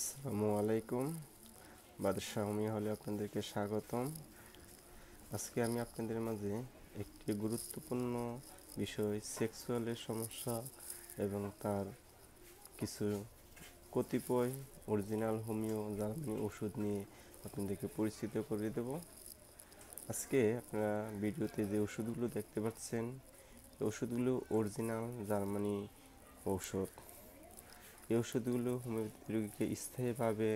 আসসালামু আলাইকুম বাদশাহমি হলে আপনাদেরকে স্বাগতম আজকে আমি আপনাদের মাঝে একটি গুরুত্বপূর্ণ বিষয় সেক্সুয়ালের সমস্যা এবং তার কিছু কতিপয় অরিজিনাল হোমিও জার্মানি ওষুধ নিয়ে আপনাদেরকে পরিচিত করে দেব আজকে আপনারা ভিডিওতে যে ওষুধগুলো দেখতে পাচ্ছেন ওষুধগুলো অরিজিনাল জার্মানি ঔষধ এই ওষুধগুলো হোমিওপ্যাথি রোগীকে স্থায়ীভাবে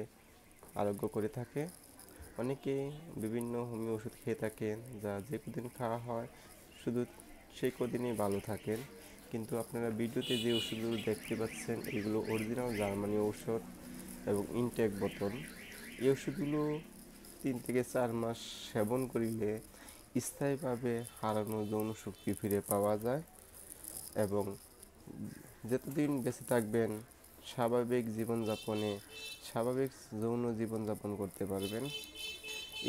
আরোগ্য করে থাকে অনেকে বিভিন্ন হোমিও ওষুধ খেয়ে থাকেন যা যে কদিন খাওয়া হয় শুধু সেই কদিনই ভালো থাকেন কিন্তু আপনারা ভিডিওতে যে ওষুধগুলো দেখতে পাচ্ছেন এগুলো অরিজিনাল জার্মানি ঔষধ এবং ইনটেক বোতল এই ওষুধগুলো তিন থেকে চার মাস সেবন করিলে স্থায়ীভাবে হারানো যৌন শক্তি ফিরে পাওয়া যায় এবং যতদিন বেঁচে থাকবেন স্বাভাবিক জীবনযাপনে স্বাভাবিক যৌন জীবনযাপন করতে পারবেন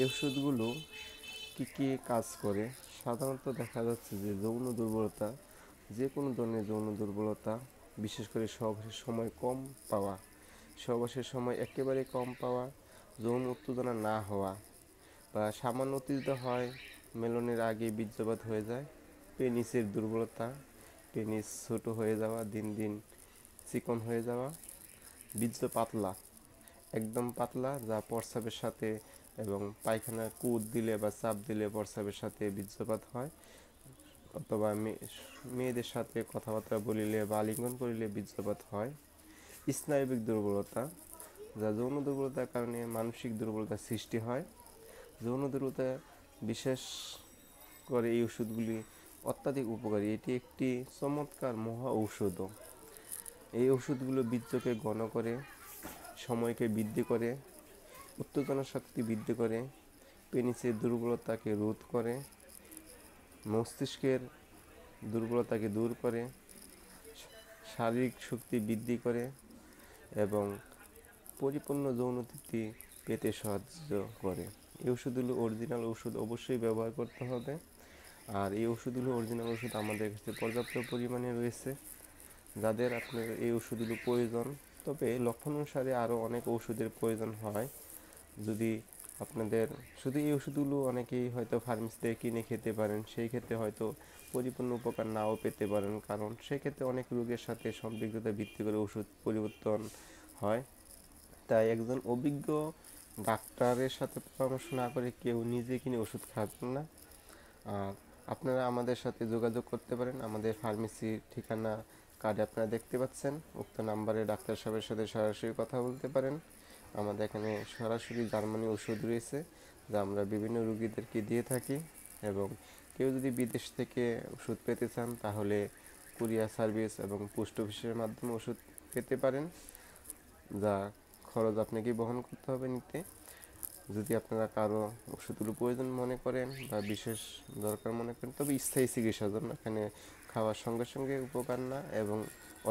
এই ওষুধগুলো কী কী কাজ করে সাধারণত দেখা যাচ্ছে যে যৌন দুর্বলতা যে কোনো ধরনের যৌন দুর্বলতা বিশেষ করে সহবাসের সময় কম পাওয়া সহবাসের সময় একেবারে কম পাওয়া যৌন উত্তেজনা না হওয়া বা সামান্য উত্তেজিত হয় মেলনের আগে বীর্যপাত হয়ে যায় পেনিসের দুর্বলতা পেনিস ছোট হয়ে যাওয়া দিন দিন চিকন হয়ে যাওয়া বীজ পাতলা একদম পাতলা যা প্রস্রাবের সাথে এবং পায়খানা কুদ দিলে বা চাপ দিলে প্রস্রাবের সাথে বীজপাত হয় অথবা মেয়েদের সাথে কথাবার্তা বলিলে বা আলিঙ্গন করিলে বীজপাত হয় স্নায়বিক দুর্বলতা যা যৌন দুর্বলতার কারণে মানসিক দুর্বলতার সৃষ্টি হয় যৌন দুর্বলতা বিশেষ করে এই ওষুধগুলি অত্যাধিক উপকারী এটি একটি চমৎকার মহা ঔষধও এই ওষুধগুলো বীজকে ঘন করে সময়কে বৃদ্ধি করে উত্তেজনা শক্তি বৃদ্ধি করে পেনিসের দুর্বলতাকে রোধ করে মস্তিষ্কের দুর্বলতাকে দূর করে শারীরিক শক্তি বৃদ্ধি করে এবং পরিপূর্ণ যৌন তৃপ্তি পেতে সাহায্য করে এই ওষুধগুলো অরিজিনাল ওষুধ অবশ্যই ব্যবহার করতে হবে আর এই ওষুধগুলো অরিজিনাল ওষুধ আমাদের কাছে পর্যাপ্ত পরিমাণে রয়েছে যাদের আপনার এই ওষুধগুলো প্রয়োজন তবে লক্ষণ অনুসারে আরও অনেক ওষুধের প্রয়োজন হয় যদি আপনাদের শুধু এই ওষুধগুলো অনেকেই হয়তো ফার্মেসিতে কিনে খেতে পারেন সেই ক্ষেত্রে হয়তো পরিপূর্ণ উপকার নাও পেতে পারেন কারণ সেক্ষেত্রে অনেক রোগের সাথে সম্পৃক্ততা ভিত্তি করে ওষুধ পরিবর্তন হয় তাই একজন অভিজ্ঞ ডাক্তারের সাথে পরামর্শ না করে কেউ নিজে কিনে ওষুধ খাবেন না আর আপনারা আমাদের সাথে যোগাযোগ করতে পারেন আমাদের ফার্মেসির ঠিকানা কার্ডে আপনারা দেখতে পাচ্ছেন উক্ত নাম্বারে ডাক্তার সাহেবের সাথে সরাসরি কথা বলতে পারেন আমাদের এখানে সরাসরি জার্মানি ওষুধ রয়েছে যা আমরা বিভিন্ন রুগীদেরকে দিয়ে থাকি এবং কেউ যদি বিদেশ থেকে ওষুধ পেতে চান তাহলে কুরিয়ার সার্ভিস এবং পোস্ট অফিসের মাধ্যমে ওষুধ পেতে পারেন যা খরচ আপনাকে বহন করতে হবে নিতে যদি আপনারা কারো ওষুধগুলো প্রয়োজন মনে করেন বা বিশেষ দরকার মনে করেন তবে স্থায়ী চিকিৎসার জন্য এখানে খাওয়ার সঙ্গে সঙ্গে উপকার না এবং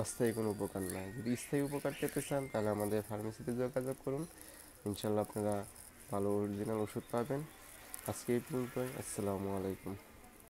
অস্থায়ী কোনো উপকার না যদি স্থায়ী উপকার পেতে চান তাহলে আমাদের ফার্মেসিতে যোগাযোগ করুন ইনশাল্লাহ আপনারা ভালো অরিজিনাল ওষুধ পাবেন আজকে এই পর্যন্ত আসসালামু আলাইকুম